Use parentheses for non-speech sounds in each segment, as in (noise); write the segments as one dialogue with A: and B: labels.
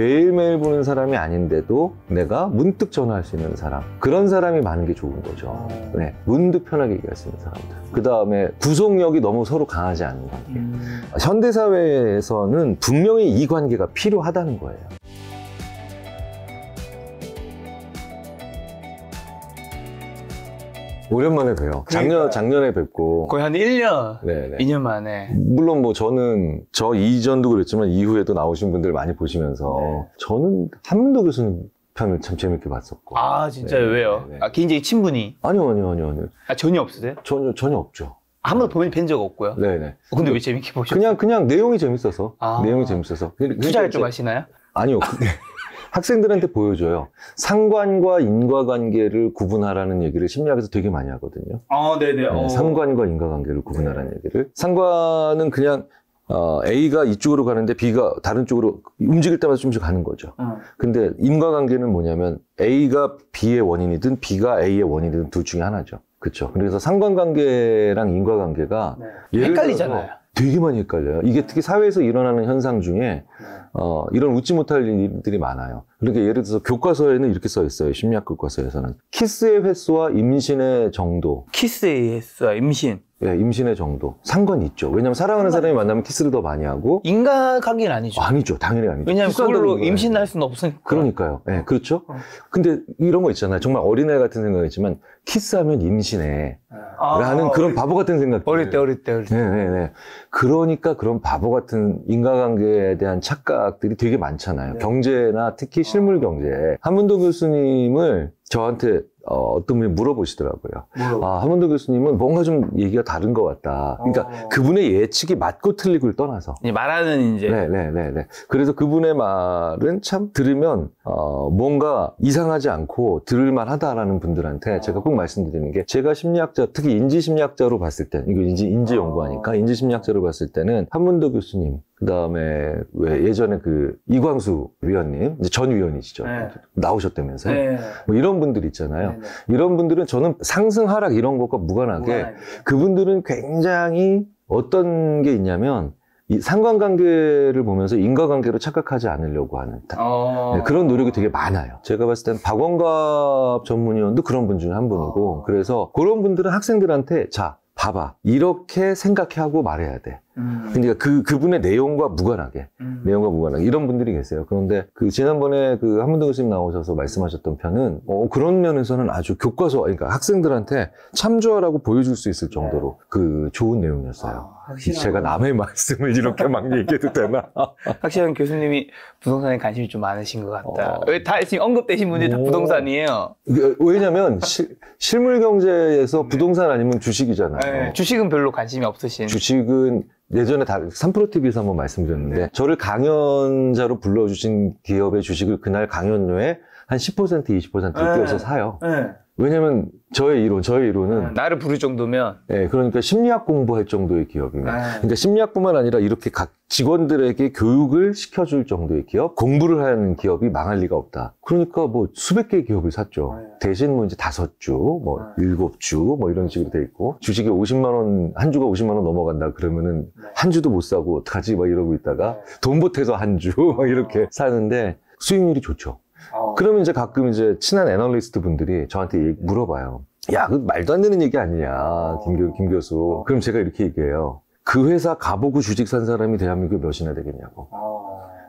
A: 매일매일 보는 사람이 아닌데도 내가 문득 전화할 수 있는 사람 그런 사람이 많은 게 좋은 거죠 어. 네. 문득 편하게 얘기할 수 있는 사람들 그 다음에 구속력이 너무 서로 강하지 않은 관계 음. 현대사회에서는 분명히 이 관계가 필요하다는 거예요 오랜만에 봬요. 그러니까. 작년, 작년에 뵙고. 거의 한 1년, 네네. 2년 만에. 물론 뭐 저는 저 이전도 그랬지만 이후에도 나오신 분들 많이 보시면서 네. 저는 한민도 교수님 편을 참 재밌게 봤었고.
B: 아, 진짜요? 네, 왜요? 네, 네. 아, 굉장히 친분이? 아니요, 아니요, 아니요, 아니요. 아, 전혀 없으세요? 전혀, 전혀 없죠. 한 번도 보면 네. 뵌적 없고요. 네네.
A: 네. 어, 근데 왜 재밌게 보셨어요? 그냥, 그냥 내용이 재밌어서. 아. 내용이 재밌어서. 투자를 좀 아시나요? 아니요. 그- (laughs) 학생들한테 보여줘요. 상관과 인과관계를 구분하라는 얘기를 심리학에서 되게 많이 하거든요.
B: 아, 네네. 네, 어.
A: 상관과 인과관계를 구분하라는 네. 얘기를. 상관은 그냥 어, A가 이쪽으로 가는데 B가 다른 쪽으로 움직일 때마다 좀씩 가는 거죠. 어. 근데 인과관계는 뭐냐면 A가 B의 원인이든 B가 A의 원인이든 둘 중에 하나죠. 그렇죠. 그래서 상관관계랑 인과관계가 네. 헷갈리잖아요. 되게 많이 헷갈려요. 이게 특히 사회에서 일어나는 현상 중에 네. 어, 이런 웃지 못할 일들이 많아요. 그러니까 예를 들어서 교과서에는 이렇게 써 있어요. 심리학 교과서에서는 키스의 횟수와 임신의 정도. 키스의 횟수와 임신. 예, 임신의 정도 상관 있죠. 왜냐면 사랑하는 사람이 만나면 키스를 더 많이 하고 인간관계는 아니죠. 어, 아니죠. 당연히 아니죠. 왜냐면 그걸로 임신할 수는 없으니까. 그러니까요. 예, 그렇죠. 어. 근데 이런 거 있잖아요. 정말 어린애 같은 생각이지만 키스하면 임신해. 아, 라는 아, 그런 어릴, 바보 같은 생각. 어릴 때 어릴 때 어릴 때. 네, 네, 네. 그러니까 그런 바보 같은 인간관계에 대한 착각들이 되게 많잖아요. 네. 경제나 특히 실물 경제. 한문도 교수님을 저한테 어, 어떤 분이 물어보시더라고요. 뭐요? 아, 한문도 교수님은 뭔가 좀 얘기가 다른 것 같다. 그러니까 어... 그분의 예측이 맞고 틀리고를 떠나서. 예, 말하는 이제. 네네네. 네, 네, 네 그래서 그분의 말은 참 들으면, 어, 뭔가 이상하지 않고 들을만 하다라는 분들한테 어... 제가 꼭 말씀드리는 게 제가 심리학자, 특히 인지심리학자로 봤을 때, 이거 인지, 인지 연구하니까 어. 인지심리학자로 봤을 때는 한문도 교수님, 그 다음에 왜 예전에 그 이광수 위원님 전 위원이시죠 네. 나오셨다면서요? 네. 뭐 이런 분들 있잖아요. 네, 네. 이런 분들은 저는 상승 하락 이런 것과 무관하게 무 그분들은 굉장히 어떤 게 있냐면 이 상관관계를 보면서 인과관계로 착각하지 않으려고 하는 어... 네, 그런 노력이 되게 많아요. 제가 봤을 땐 박원갑 전문위원도 그런 분 중에 한 분이고 어... 그래서 그런 분들은 학생들한테 자 봐봐 이렇게 생각해 하고 말해야 돼. 음. 그러니까 그, 그분의 내용과 무관하게, 음. 내용과 무관하게, 이런 분들이 계세요. 그런데 그 지난번에 그 한문도 교수님 나오셔서 말씀하셨던 편은, 어, 그런 면에서는 아주 교과서, 그러니까 학생들한테 참조하라고 보여줄 수 있을 정도로 네. 그 좋은 내용이었어요. 아, 제가 남의 말씀을 이렇게 막 얘기해도 되나? (laughs) 확실히 교수님이 부동산에 관심이
B: 좀 많으신 것 같다. 어. 다 지금 언급되신 분들이 다 뭐. 부동산이에요.
A: 왜냐면 실물 경제에서 부동산 아니면 주식이잖아요. 네. 주식은 별로 관심이 없으신. 주식은 예전에 다 3프로TV에서 한번 말씀드렸는데 네. 저를 강연자로 불러주신 기업의 주식을 그날 강연료에 한 10% 2 0 띄워서 사요. 네. 왜냐면 저의 이론, 저의 이론은 아, 나를 부를 정도면 예, 그러니까 심리학 공부할 정도의 기업입니다. 아. 그러니까 심리학뿐만 아니라 이렇게 각 직원들에게 교육을 시켜줄 정도의 기업, 공부를 하는 기업이 망할 리가 없다. 그러니까 뭐 수백 개의 기업을 샀죠. 아. 예. 대신 뭐 이제 다섯 주, 뭐 아, 예. 일곱 주, 뭐 이런 식으로 돼 있고 주식에 50만 원, 한 주가 50만 원 넘어간다 그러면은 네. 한 주도 못 사고 어떡하지? 막 이러고 있다가 네. 돈 보태서 한 주, 막 아. 이렇게 사는데 수익률이 좋죠. 어. 그러면 이제 가끔 이제 친한 애널리스트 분들이 저한테 물어봐요. 야, 그 말도 안 되는 얘기 아니냐, 어. 김, 교, 김 교수. 그럼 제가 이렇게 얘기해요. 그 회사 가보고 주식 산 사람이 대한민국에 몇이나 되겠냐고. 어.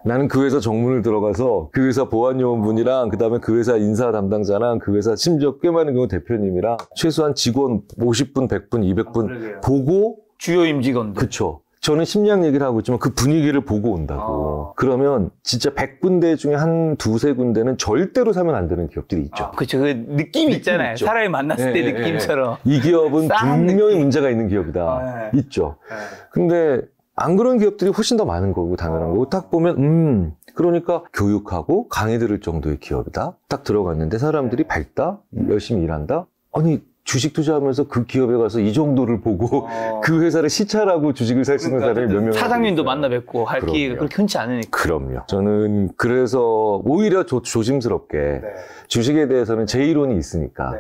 A: 나는 그 회사 정문을 들어가서 그 회사 보안요원분이랑 그다음에 그 회사 인사 담당자랑 그 회사 심지어 꽤 많은 경우 대표님이랑 최소한 직원 50분, 100분, 200분 아, 보고 주요 임직원들. 그쵸. 저는 심리학 얘기를 하고 있지만 그 분위기를 보고 온다고. 아. 그러면 진짜 100군데 중에 한 두세 군데는 절대로 사면 안 되는 기업들이 있죠.
B: 아, 그렇죠. 그 느낌 이 있잖아요. 있죠. 사람이 만났을 네, 때 예, 예, 예. 느낌처럼. 네, 네. 이 기업은 분명히
A: 문제가 있는 기업이다. 아, 있죠. 네. 근데 안 그런 기업들이 훨씬 더 많은 거고 당연한 거고 딱 보면 음 그러니까 교육하고 강의 들을 정도의 기업이다 딱 들어갔는데 사람들이 네. 밝다 열심히 일한다 아니 주식 투자하면서 그 기업에 가서 이 정도를 보고 어... (laughs) 그 회사를 시찰하고 주식을 살 수 있는 그러니까, 사람이 몇 명.
B: 사장님도 만나 뵙고 할요 기회가
A: 그렇게 흔치 않으니까. 그럼요. 저는 그래서 오히려 조, 조심스럽게 네. 주식에 대해서는 제 이론이 있으니까 네.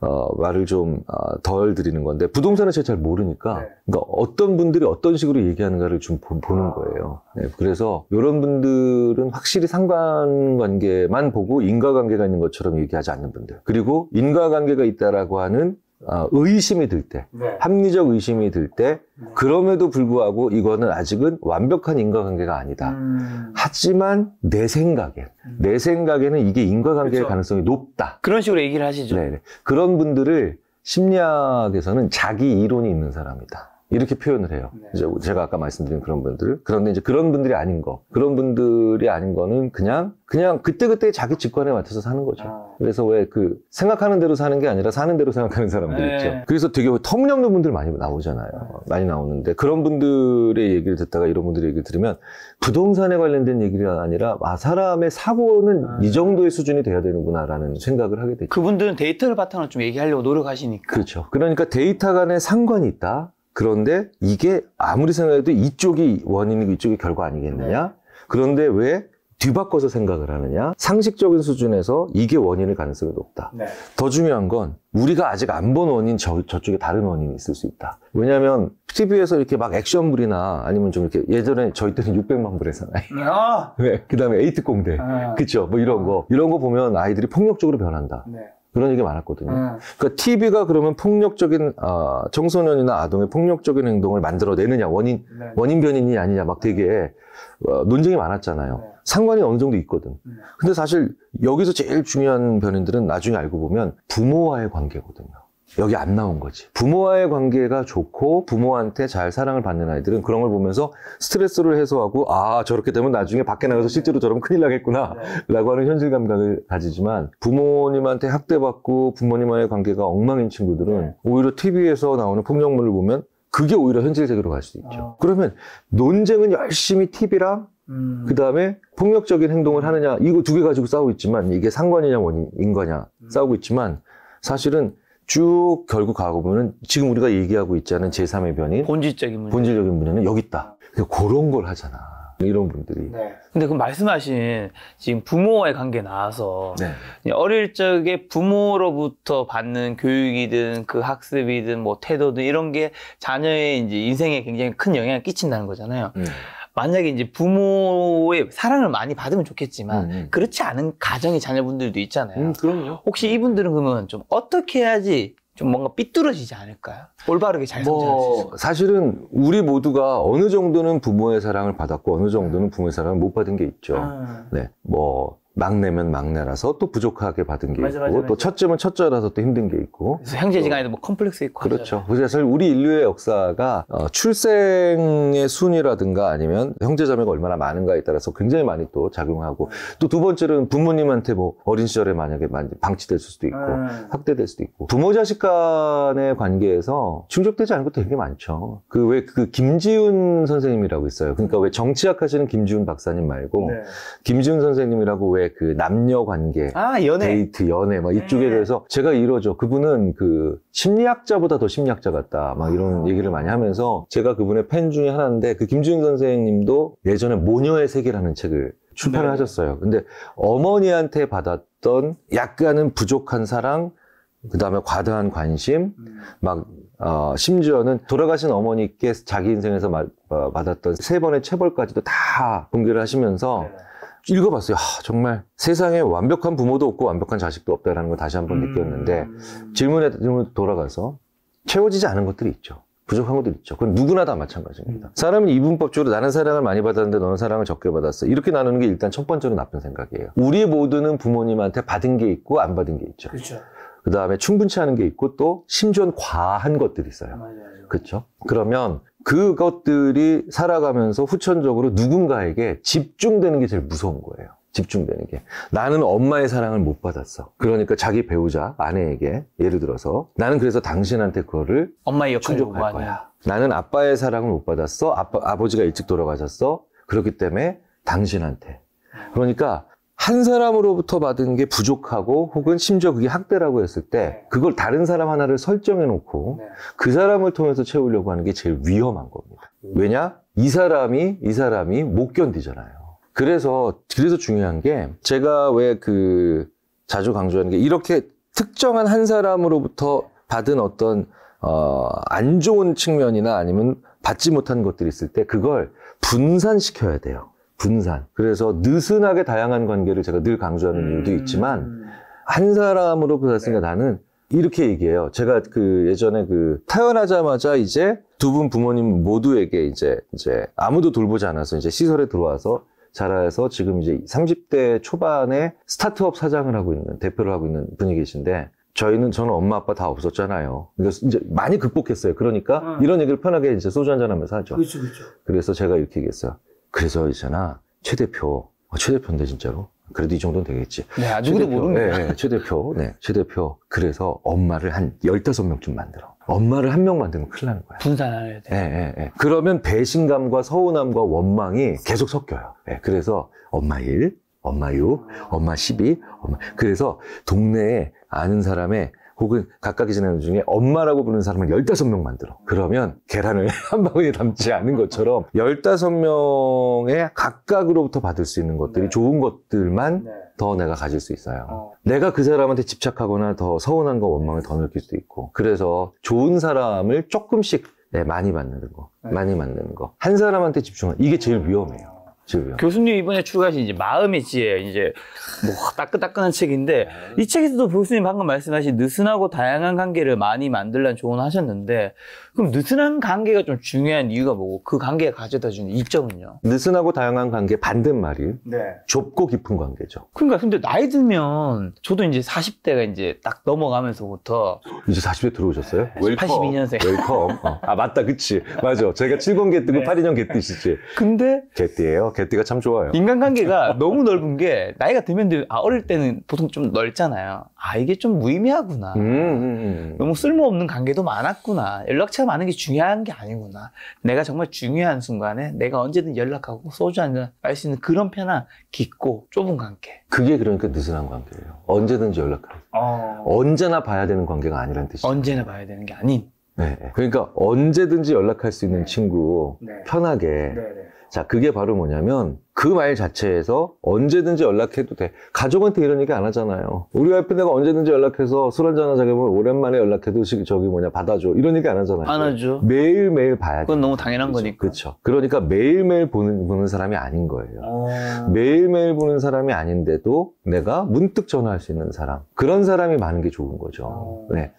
A: 어, 말을 좀덜 어, 드리는 건데 부동산을 제가 잘 모르니까 네. 그러니까 어떤 분들이 어떤 식으로 얘기하는가를 좀 보, 는 거예요. 네, 그래서 이런 분들은 확실히 상관관계만 보고 인과관계가 있는 것처럼 얘기하지 않는 분들 그리고 인과관계가 있다라고 하는 어, 의심이 들 때, 네. 합리적 의심이 들 때, 네. 그럼에도 불구하고 이거는 아직은 완벽한 인과관계가 아니다.
B: 음...
A: 하지만 내 생각엔, 음. 내 생각에는 이게 인과관계의 그렇죠. 가능성이 높다. 그런 식으로 얘기를 하시죠. 네네. 네. 그런 분들을 심리학에서는 자기 이론이 있는 사람이다. 이렇게 표현을 해요. 네. 제 제가 아까 말씀드린 그런 분들. 그런데 이제 그런 분들이 아닌 거. 그런 분들이 아닌 거는 그냥, 그냥 그때그때 자기 직관에 맞춰서 사는 거죠. 아... 그래서 왜 그 생각하는 대로 사는 게 아니라 사는 대로 생각하는 사람들 네. 있죠. 그래서 되게 터무니없는 분들 많이 나오잖아요. 많이 나오는데 그런 분들의 얘기를 듣다가 이런 분들의 얘기를 들으면 부동산에 관련된 얘기가 아니라 아 사람의 사고는 아. 이 정도의 수준이 돼야 되는구나라는 생각을 하게 되죠.
B: 그분들은 데이터를 바탕으로 좀 얘기하려고 노력하시니까.
A: 그렇죠. 그러니까 데이터 간에 상관이 있다. 그런데 이게 아무리 생각해도 이쪽이 원인이고 이쪽이 결과 아니겠느냐? 네. 그런데 왜 뒤바꿔서 생각을 하느냐 상식적인 수준에서 이게 원인일 가능성이 높다 네. 더 중요한 건 우리가 아직 안 본 원인 저, 저쪽에 다른 원인이 있을 수 있다 왜냐하면 TV에서 이렇게 막 액션물이나 아니면 좀 이렇게 예전에 저희 때는 600만 불 했잖아요 네, 그 다음에 에이트 공대 아. (laughs) 네, 네. 그쵸 뭐 이런 거 이런 거 보면 아이들이 폭력적으로 변한다 네. 그런 얘기 많았거든요. 음. 그러니까 TV가 그러면 폭력적인 어, 청소년이나 아동의 폭력적인 행동을 만들어내느냐 원인 네. 원인 변인이 아니냐 막 되게 어, 논쟁이 많았잖아요. 네. 상관이 어느 정도 있거든. 네. 근데 사실 여기서 제일 중요한 변인들은 나중에 알고 보면 부모와의 관계거든요. 여기 안 나온 거지. 부모와의 관계가 좋고 부모한테 잘 사랑을 받는 아이들은 그런 걸 보면서 스트레스를 해소하고 아 저렇게 되면 나중에 밖에 나가서 실제로 저러면 큰일 나겠구나 네. 라고 하는 현실 감각을 가지지만 부모님한테 학대받고 부모님과의 관계가 엉망인 친구들은 네. 오히려 TV에서 나오는 폭력물을 보면 그게 오히려 현실 세계로 갈 수 있죠. 아. 그러면 논쟁은 열심히 TV랑 음. 그 다음에 폭력적인 행동을 하느냐 이거 두 개 가지고 싸우고 있지만 이게 상관이냐 원인 인거냐 음. 싸우고 있지만 사실은 쭉 결국 가보면 고 지금 우리가 얘기하고 있지 않은 제3의 변인 본질적인 문제. 본질적인 문제는 여기 있다. 그런 그러니까 걸 하잖아. 이런 분들이. 네.
B: 근데 그 말씀하신 지금 부모와의 관계 나와서 네. 어릴 적에 부모로부터 받는 교육이든 그 학습이든 뭐 태도든 이런 게 자녀의 이제 인생에 굉장히 큰 영향을 끼친다는 거잖아요. 음. 만약에 이제 부모의 사랑을 많이 받으면 좋겠지만 음, 음. 그렇지 않은 가정의 자녀분들도 있잖아요. 음, 그럼요. 혹시 네. 이분들은 그러면 좀 어떻게 해야지 좀 뭔가 삐뚤어지지 않을까요? 올바르게 잘 뭐 성장할 수 있을까요?
A: 사실은 우리 모두가 어느 정도는 부모의 사랑을 받았고 어느 정도는 네. 부모의 사랑을 못 받은 게 있죠. 아. 네, 뭐 막내면 막내라서 또 부족하게 받은 게 맞아, 있고 맞아, 맞아. 또 첫째면 첫째라서 또 힘든 게 있고 그래서
B: 형제지간에도 뭐 컴플렉스 있고 그렇죠.
A: 그래서 우리 인류의 역사가 어, 출생의 순이라든가 아니면 형제자매가 얼마나 많은가에 따라서 굉장히 많이 또 작용하고 또 두 번째는 부모님한테 뭐 어린 시절에 만약에 방치될 수도 있고 음. 학대될 수도 있고 부모 자식 간의 관계에서 충족되지 않은 것도 되게 많죠. 그 왜그 그 김지훈 선생님이라고 있어요. 그러니까 왜 정치학 하시는 김지훈 박사님 말고 네. 김지훈 선생님이라고 왜그 남녀 관계, 아, 연애. 데이트, 연애 막 이쪽에 네. 대해서 제가 이러죠. 그분은 그 심리학자보다 더 심리학자 같다. 막 이런 아. 얘기를 많이 하면서 제가 그분의 팬 중에 하나인데 그 김준익 선생님도 예전에 모녀의 세계라는 책을 출판을 네. 하셨어요. 근데 어머니한테 받았던 약간은 부족한 사랑, 그 다음에 과도한 관심, 음. 막, 어, 심지어는 돌아가신 어머니께 자기 인생에서 마, 어, 받았던 세 번의 체벌까지도 다 공개를 하시면서 네. 읽어봤어요. 하, 정말 세상에 완벽한 부모도 없고 완벽한 자식도 없다라는 걸 다시 한번 음... 느꼈는데 질문에 돌아가서 채워지지 않은 것들이 있죠. 부족한 것들 있죠. 그건 누구나 다 마찬가지입니다. 음. 사람은 이분법적으로 나는 사랑을 많이 받았는데 너는 사랑을 적게 받았어. 이렇게 나누는 게 일단 첫 번째로 나쁜 생각이에요. 우리 모두는 부모님한테 받은 게 있고 안 받은 게 있죠. 그렇죠. 그 다음에 충분치 않은 게 있고 또 심지어는 과한 것들이 있어요. 맞아요. 그렇죠. 그러면 그것들이 살아가면서 후천적으로 누군가에게 집중되는 게 제일 무서운 거예요. 집중되는 게. 나는 엄마의 사랑을 못 받았어. 그러니까 자기 배우자, 아내에게, 예를 들어서, 나는 그래서 당신한테 그거를
B: 엄마의 역할을 충족할 거야.
A: 나는 아빠의 사랑을 못 받았어. 아빠, 아버지가 일찍 돌아가셨어. 그렇기 때문에 당신한테. 그러니까 한 사람으로부터 받은 게 부족하고 혹은 심지어 그게 학대라고 했을 때 네. 그걸 다른 사람 하나를 설정해 놓고 네. 그 사람을 통해서 채우려고 하는 게 제일 위험한 겁니다. 음. 왜냐? 이 사람이 이 사람이 못 견디잖아요. 그래서 그래서 중요한 게 제가 왜 그 자주 강조하는 게 이렇게 특정한 한 사람으로부터 받은 어떤 어, 안 좋은 측면이나 아니면 받지 못한 것들이 있을 때 그걸 분산시켜야 돼요. 분산. 그래서 느슨하게 다양한 관계를 제가 늘 강조하는 음... 이유도 있지만 한 사람으로 보았으니까 네. 나는 이렇게 얘기해요. 제가 그 예전에 그 태어나자마자 이제 두 분 부모님 모두에게 이제 이제 아무도 돌보지 않아서 이제 시설에 들어와서 자라서 지금 이제 30대 초반에 스타트업 사장을 하고 있는 대표를 하고 있는 분이 계신데 저희는 저는 엄마 아빠 다 없었잖아요. 그래서 그러니까 이제 많이 극복했어요. 그러니까 아. 이런 얘기를 편하게 이제 소주 한잔 하면서 하죠. 그렇죠, 그렇죠. 그래서 제가 이렇게 얘기했어요. 그래서 있잖아, 최 대표, 어, 최 대표인데 진짜로. 그래도 이 정도는 되겠지. 네, 아, 누구도 모르 네, 네, 최 대표, 네, 최 대표. 그래서 엄마를 한 15명쯤 만들어. 엄마를 한 명 만들면 큰일 나는 거야. 분산해야 돼. 예, 예, 예. 그러면 배신감과 서운함과 원망이 계속 섞여요. 예, 그래서 엄마 일, 엄마 6, 엄마 12, 엄마. 그래서 동네에 아는 사람의 혹은 각각의 지나는 중에 엄마라고 부르는 사람을 15명 만들어. 그러면 계란을 (laughs) 한 방울이 담지 않은 것처럼 15명의 각각으로부터 받을 수 있는 것들이 네. 좋은 것들만 네. 더 내가 가질 수 있어요. 어. 내가 그 사람한테 집착하거나 더 서운한 거 원망을 더 느낄 수도 있고. 그래서 좋은 사람을 조금씩 네, 많이 만드는 거. 네. 많이 만드는 거. 한 사람한테 집중하는 이게 제일 위험해요. 지금요.
B: 교수님 이번에 출가하신 이제 마음의 지혜 이제 뭐 따끈따끈한 책인데 이 책에서도 교수님 방금 말씀하신 느슨하고 다양한 관계를 많이 만들란 조언하셨는데 그럼 느슨한 관계가 좀 중요한 이유가 뭐고 그
A: 관계가 가져다 주는 이점은요? 느슨하고 다양한 관계 반대말이 네. 좁고 깊은 관계죠.
B: 그러니까 근데 나이 들면 저도 이제 40대가 이제 딱 넘어가면서부터
A: 이제 40대 들어오셨어요? 네, 웰컴. 82년생. 웰컴. 어. 아 맞다 그치. 맞아. 제가 7번 개띠고 네. 82년 개띠시지. 근데 개띠예요. 개띠가 참 좋아요. 인간관계가 너무 넓은 게
B: 나이가 들면 들, 아 어릴 때는 보통 좀 넓잖아요. 아 이게 좀 무의미하구나. 음, 음, 음. 너무 쓸모없는 관계도 많았구나. 연락처 말씀하는 게 중요한 게 아니구나. 내가 정말 중요한 순간에 내가 언제든 연락하고 소주 한잔 할수 있는 그런 편한 깊고 좁은 관계.
A: 그게 그러니까 느슨한 관계예요. 언제든지 연락하는. 어... 언제나 봐야 되는 관계가 아니라는 뜻이죠. 언제나
B: 봐야 되는 게 아닌.
A: 네. 그러니까 언제든지 연락할 수 있는 네. 친구 네. 편하게. 네. 네. 자, 그게 바로 뭐냐면 그 말 자체에서 언제든지 연락해도 돼. 가족한테 이런 얘기 안 하잖아요. 우리 와이프 내가 언제든지 연락해서 술 한잔 하자 그러면 오랜만에 연락해도 저기 뭐냐 받아줘. 이런 얘기 안 하잖아요. 안 하죠. 매일매일 봐야 돼. 그건 너무 당연한 그렇 거니까. 그렇죠. 그러니까 매일매일 보는, 보는 사람이 아닌 거예요. 아... 매일매일 보는 사람이 아닌데도 내가 문득 전화할 수 있는 사람. 그런 사람이 많은 게 좋은 거죠. 아... 네.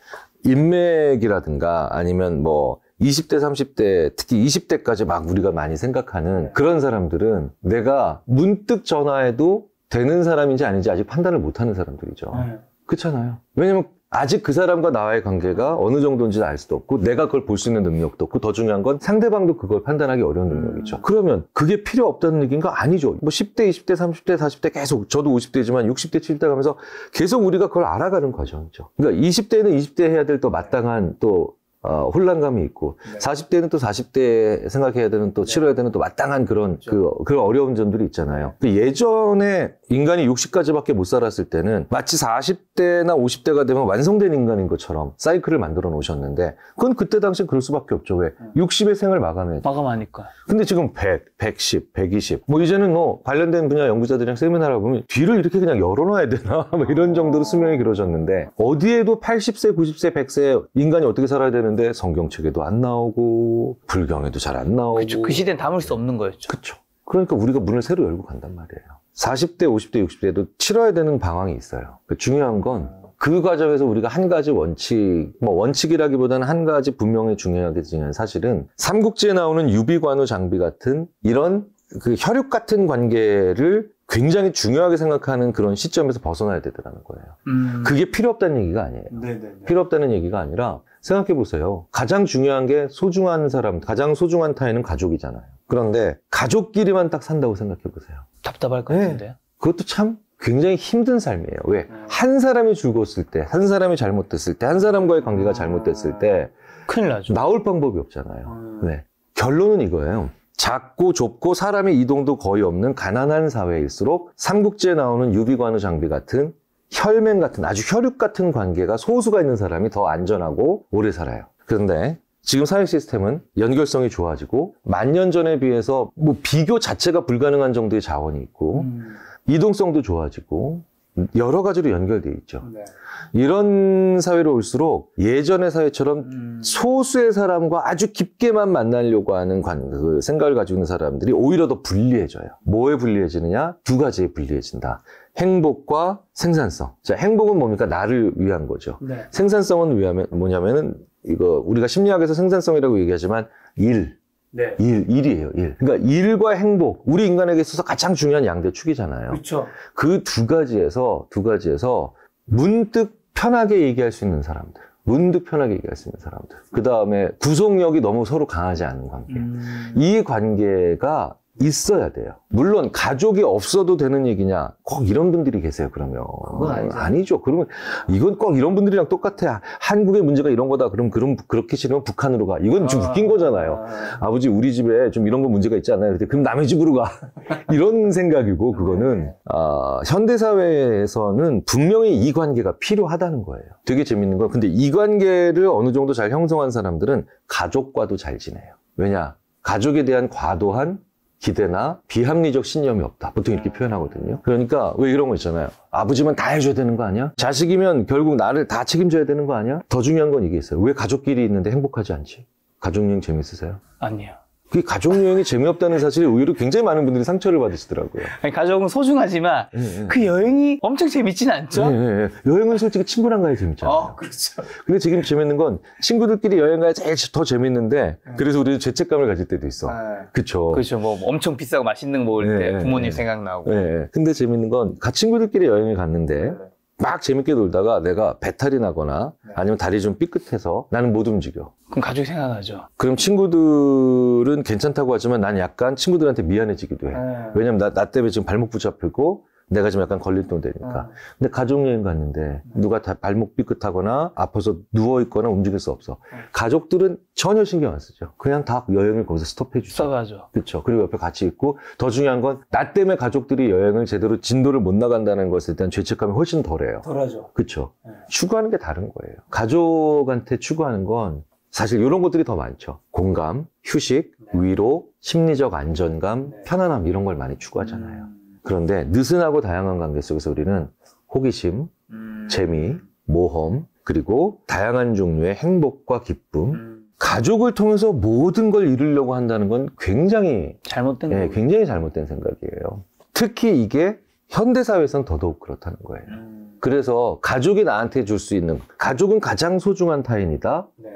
A: 인맥이라든가 아니면 뭐 20대, 30대, 특히 20대까지 막 우리가 많이 생각하는 네. 그런 사람들은 내가 문득 전화해도 되는 사람인지 아닌지 아직 판단을 못하는 사람들이죠. 네. 그렇잖아요. 왜냐면 아직 그 사람과 나와의 관계가 어느 정도인지 알 수도 없고 내가 그걸 볼 수 있는 능력도 없고 더 중요한 건 상대방도 그걸 판단하기 어려운 음. 능력이죠. 음. 그러면 그게 필요 없다는 얘기인가? 아니죠. 뭐 10대, 20대, 30대, 40대 계속 저도 50대지만 60대, 70대 가면서 계속 우리가 그걸 알아가는 과정이죠. 그러니까 20대는 20대 해야 될 또 마땅한 또 어, 혼란감이 있고 네. 40대는 또 40대 생각해야 되는 또 네. 치러야 되는 또 마땅한 그런 그렇죠. 그, 그 어려운 점들이 있잖아요. 그 예전에 인간이 60까지밖에 못 살았을 때는 마치 40대나 50대가 되면 완성된 인간인 것처럼 사이클을 만들어 놓으셨는데 그건 그때 당시 엔 그럴 수밖에 없죠. 왜? 네. 음. 60의 생을 마감해. 마감하니까. 근데 지금 100, 110, 120. 뭐 이제는 뭐 관련된 분야 연구자들이랑 세미나를 보면 뒤를 이렇게 그냥 열어놔야 되나? (laughs) 뭐 이런 정도로 수명이 길어졌는데 어디에도 80세, 90세, 100세 인간이 어떻게 살아야 되는 되는데 성경책에도 안 나오고 불경에도 잘 안 나오고 그쵸. 그렇죠. 그시대는
B: 담을 수 없는 거였죠. 그렇
A: 그러니까 우리가 문을 새로 열고 간단 말이에요. 40대, 50대, 60대도 치러야 되는 방황이 있어요. 그 중요한 건 그 과정에서 우리가 한 가지 원칙, 뭐 원칙이라기보다는 한 가지 분명히 중요하게 중요 사실은 삼국지에 나오는 유비관우 장비 같은 이런 그 혈육 같은 관계를 굉장히 중요하게 생각하는 그런 시점에서 벗어나야 되더라는 거예요. 음. 그게 필요 없다는 얘기가 아니에요. 네네네. 네, 네. 필요 없다는 얘기가 아니라 생각해 보세요. 가장 중요한 게 소중한 사람, 가장 소중한 타인은 가족이잖아요. 그런데 가족끼리만 딱 산다고 생각해 보세요. 답답할 것 네. 같은데요. 그것도 참 굉장히 힘든 삶이에요. 왜? 음. 한 사람이 죽었을 때, 한 사람이 잘못됐을 때, 한 사람과의 관계가 잘못됐을 때 큰일 나죠. 나올 방법이 없잖아요. 음. 네. 결론은 이거예요. 작고 좁고 사람의 이동도 거의 없는 가난한 사회일수록 삼국지에 나오는 유비관우 장비 같은 혈맹 같은 아주 혈육 같은 관계가 소수가 있는 사람이 더 안전하고 오래 살아요. 그런데 지금 사회 시스템은 연결성이 좋아지고 만 년 전에 비해서 뭐 비교 자체가 불가능한 정도의 자원이 있고 음. 이동성도 좋아지고 여러 가지로 연결돼 있죠. 네. 이런 사회로 올수록 예전의 사회처럼 음. 소수의 사람과 아주 깊게만 만나려고 하는 관, 그 생각을 가지고 있는 사람들이 오히려 더 불리해져요. 뭐에 불리해지느냐? 두 가지에 불리해진다. 행복과 생산성. 자, 행복은 뭡니까? 나를 위한 거죠. 네. 생산성은 위하면 뭐냐면은 이거 우리가 심리학에서 생산성이라고 얘기하지만 일. 네. 일, 일이에요, 일. 그러니까 일과 행복. 우리 인간에게 있어서 가장 중요한 양대축이잖아요. 그두 그 가지에서, 두 가지에서 문득 편하게 얘기할 수 있는 사람들. 문득 편하게 얘기할 수 있는 사람들. 그 다음에 구속력이 너무 서로 강하지 않은 관계. 음... 이 관계가 있어야 돼요. 물론 가족이 없어도 되는 얘기냐? 꼭 이런 분들이 계세요. 그러면 아니죠. 아니죠. 그러면 이건 꼭 이런 분들이랑 똑같아. 한국의 문제가 이런 거다. 그럼 그럼 그렇게 싫으면 북한으로 가. 이건 좀 아, 웃긴 거잖아요. 아. 버지 우리 집에 좀 이런 거 문제가 있지 않나요? 그럼 남의 집으로 가. (laughs) 이런 생각이고 그거는 네. 아, 현대 사회에서는 분명히 이 관계가 필요하다는 거예요. 되게 재밌는 건 근데 이 관계를 어느 정도 잘 형성한 사람들은 가족과도 잘 지내요. 왜냐? 가족에 대한 과도한 기대나 비합리적 신념이 없다. 보통 이렇게 음. 표현하거든요. 그러니까 왜 이런 거 있잖아요. 아버지만 다 해줘야 되는 거 아니야? 자식이면 결국 나를 다 책임져야 되는 거 아니야? 더 중요한 건 이게 있어요. 왜 가족끼리 있는데 행복하지 않지? 가족여행 재밌으세요? 아니요. 그 가족 여행이 재미없다는 사실이 오히려 굉장히 많은 분들이 상처를 받으시더라고요. 아니, 가족은 소중하지만 예, 예.
B: 그 여행이 엄청 재밌진 않죠? 예,
A: 예, 예. 여행은 솔직히 친구랑 가야 재밌잖아요. 어, 그렇죠. 근데 지금 재밌는 건 친구들끼리 여행 가야 제일 더 재밌는데 네. 그래서 우리도 죄책감을 가질 때도 있어. 네. 그렇죠. 그렇죠.
B: 뭐 엄청 비싸고 맛있는 거 먹을 네, 때 부모님 생각나고.
A: 근데 재밌는 건같 친구들끼리 여행을 갔는데 막 재밌게 놀다가 내가 배탈이 나거나 네. 아니면 다리 좀 삐끗해서 나는 못 움직여.
B: 그럼 가족이 생각나죠.
A: 그럼 친구들은 괜찮다고 하지만 난 약간 친구들한테 미안해지기도 해. 네. 왜냐면 나, 나 때문에 지금 발목 붙잡히고 내가 지금 약간 걸릴돈 되니까. 어. 근데 가족여행 갔는데 음. 누가 다 발목 삐끗하거나 아파서 누워있거나 움직일 수 없어. 음. 가족들은 전혀 신경 안 쓰죠. 그냥 다 여행을 거기서 스톱해 주죠. 써가죠. 그렇죠. 그리고 옆에 같이 있고 더 중요한 건 나 때문에 가족들이 여행을 제대로 진도를 못 나간다는 것에 대한 죄책감이 훨씬 덜해요. 덜하죠. 그렇죠. 네. 추구하는 게 다른 거예요. 가족한테 추구하는 건 사실 이런 것들이 더 많죠. 공감, 휴식, 네. 위로, 심리적 안정감, 네. 편안함 이런 걸 많이 추구하잖아요. 음. 그런데 느슨하고 다양한 관계 속에서 우리는 호기심, 음... 재미, 모험, 그리고 다양한 종류의 행복과 기쁨, 음... 가족을 통해서 모든 걸 이루려고 한다는 건 굉장히 잘못된 네, 굉장히 잘못된 생각이에요. 특히 이게 현대 사회에선 더더욱 그렇다는 거예요. 음... 그래서 가족이 나한테 줄 수 있는 가족은 가장 소중한 타인이다. 네.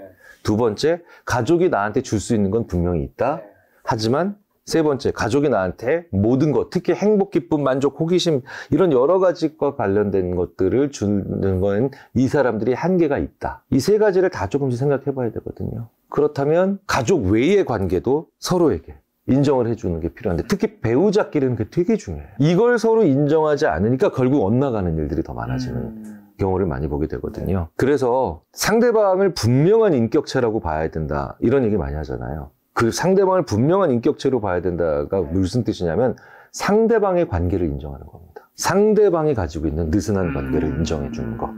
A: 두 번째 가족이 나한테 줄 수 있는 건 분명히 있다. 네. 하지만 세 번째, 가족이 나한테 모든 것, 특히 행복, 기쁨, 만족, 호기심, 이런 여러 가지 것 관련된 것들을 주는 건 이 사람들이 한계가 있다. 이 세 가지를 다 조금씩 생각해 봐야 되거든요. 그렇다면 가족 외의 관계도 서로에게 인정을 해주는 게 필요한데 특히 배우자끼리는 그게 되게 중요해요. 이걸 서로 인정하지 않으니까 결국 엇나가는 일들이 더 많아지는 음... 경우를 많이 보게 되거든요. 그래서 상대방을 분명한 인격체라고 봐야 된다. 이런 얘기 많이 하잖아요. 그 상대방을 분명한 인격체로 봐야 된다가 네. 무슨 뜻이냐면 상대방의 관계를 인정하는 겁니다. 상대방이 가지고 있는 느슨한 음. 관계를 인정해 주는 거.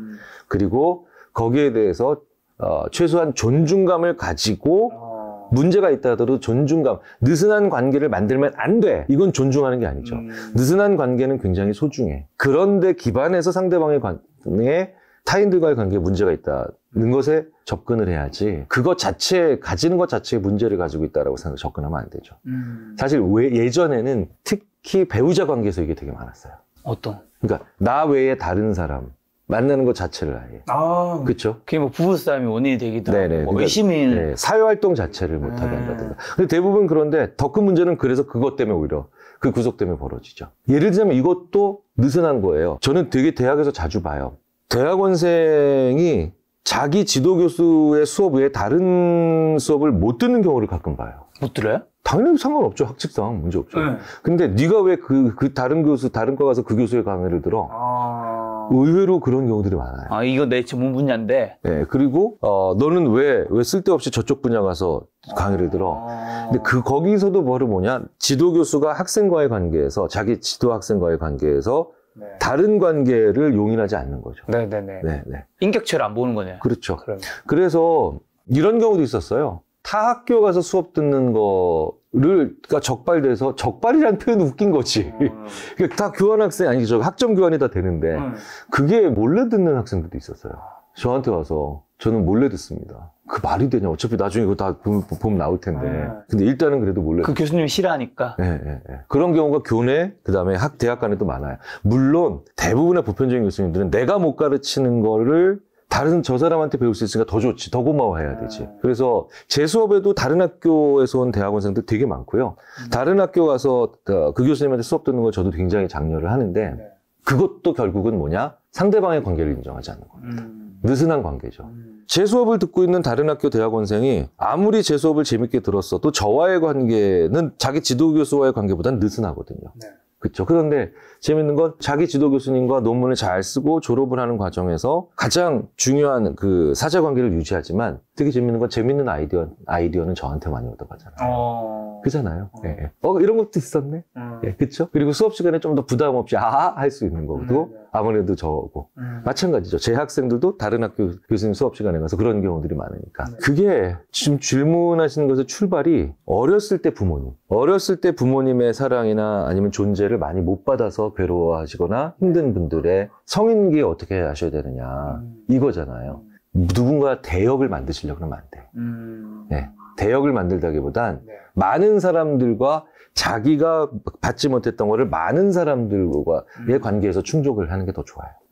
A: 그리고 거기에 대해서 어, 최소한 존중감을 가지고 어. 문제가 있다 하더라도 존중감, 느슨한 관계를 만들면 안 돼. 이건 존중하는 게 아니죠. 음. 느슨한 관계는 굉장히 소중해. 그런데 기반해서 상대방의 관에 계 타인들과의 관계에 문제가 있다는 것에 접근을 해야지 그것 자체에 가지는 것 자체에 문제를 가지고 있다라고 생각 접근하면 안 되죠. 음. 사실 왜 예전에는 특히 배우자 관계에서 이게 되게 많았어요. 어떤? 그러니까 나 외에 다른 사람 만나는 것 자체를 아예. 아, 그렇죠. 그게 뭐 부부싸움이 원인이 되기도 네네, 하고 네. 뭐 그러니까 외심인 그러니까, 네, 사회활동 자체를 못하게 한다든가. 네. 근데 대부분 그런데 더 큰 문제는 그래서 그것 때문에 오히려 그 구속 때문에 벌어지죠. 예를 들자면 이것도 느슨한 거예요. 저는 되게 대학에서 자주 봐요. 대학원생이 자기 지도교수의 수업 외에 다른 수업을 못 듣는 경우를 가끔 봐요. 못 들어요? 당연히 상관없죠. 학칙상 문제 없죠. 네. 근데 네가 왜그그 그 다른 교수 다른 과 가서 그 교수의 강의를 들어? 아... 의외로 그런 경우들이 많아요. 아 이거 내 전문 분야인데. 네 그리고 어 너는 왜왜 왜 쓸데없이 저쪽 분야 가서 강의를 들어? 아... 근데 그 거기서도 바로 뭐냐 지도 교수가 학생과의 관계에서 자기 지도 학생과의 관계에서 네. 다른 관계를 용인하지 않는 거죠. 네네네. 네 네. 네, 네. 인격체를 안 보는 거네요. 그렇죠. 그러면. 그래서 이런 경우도 있었어요. 타 학교 가서 수업 듣는 거를 그니까 적발돼서 적발이라는 표현도 웃긴 거지. 음. (laughs) 그러니까 다 교환 학생 아니 저 학점 교환이 다 되는데 음. 그게 몰래 듣는 학생들도 있었어요. 저한테 와서 저는 몰래 듣습니다. 그 말이 되냐. 어차피 나중에 그거 다 보면, 보면 나올 텐데. 네. 근데 일단은 그래도 몰라요. 그 교수님이 싫어하니까. 예, 예, 예. 그런 경우가 교내, 그 다음에 학, 대학 간에 도 많아요. 물론 대부분의 보편적인 교수님들은 내가 못 가르치는 거를 다른 저 사람한테 배울 수 있으니까 더 좋지, 더 고마워해야 네. 되지. 그래서 제 수업에도 다른 학교에서 온 대학원생들 되게 많고요. 음. 다른 학교 가서 어, 그 교수님한테 수업 듣는 걸 저도 굉장히 장려를 하는데 네. 그것도 결국은 뭐냐? 상대방의 관계를 인정하지 않는 겁니다. 음. 느슨한 관계죠. 음. 제 수업을 듣고 있는 다른 학교 대학원생이 아무리 제 수업을 재밌게 들었어도 저와의 관계는 자기 지도 교수와의 관계보다는 느슨하거든요. 네. 그렇죠. 그런데 재밌는 건 자기 지도 교수님과 논문을 잘 쓰고 졸업을 하는 과정에서 가장 중요한 그 사제 관계를 유지하지만 되게 재밌는 건 재밌는 아이디어, 아이디어는 저한테 많이 얻어가잖아요. 어... 그잖아요. 어... 예, 예. 어, 이런 것도 있었네. 음... 예, 그쵸? 그리고 수업 시간에 좀 더 부담 없이 아할수 있는 거고 음... 네, 네. 아무래도 저고. 음... 마찬가지죠. 제 학생들도 다른 학교 교수님 수업 시간에 가서 그런 경우들이 많으니까. 네. 그게 지금 질문하시는 것의 출발이 어렸을 때 부모님. 어렸을 때 부모님의 사랑이나 아니면 존재를 많이 못 받아서 괴로워하시거나 힘든 분들의 성인기에 어떻게 하셔야 되느냐. 음. 이거잖아요. 음. 누군가 대역을 만드시려고 그러면 안 돼.
B: 음.
A: 네, 대역을 만들다기보단 네. 많은 사람들과 자기가 받지 못했던 거를 많은 사람들과의 음. 관계에서 충족을 하는 게 더 좋아요.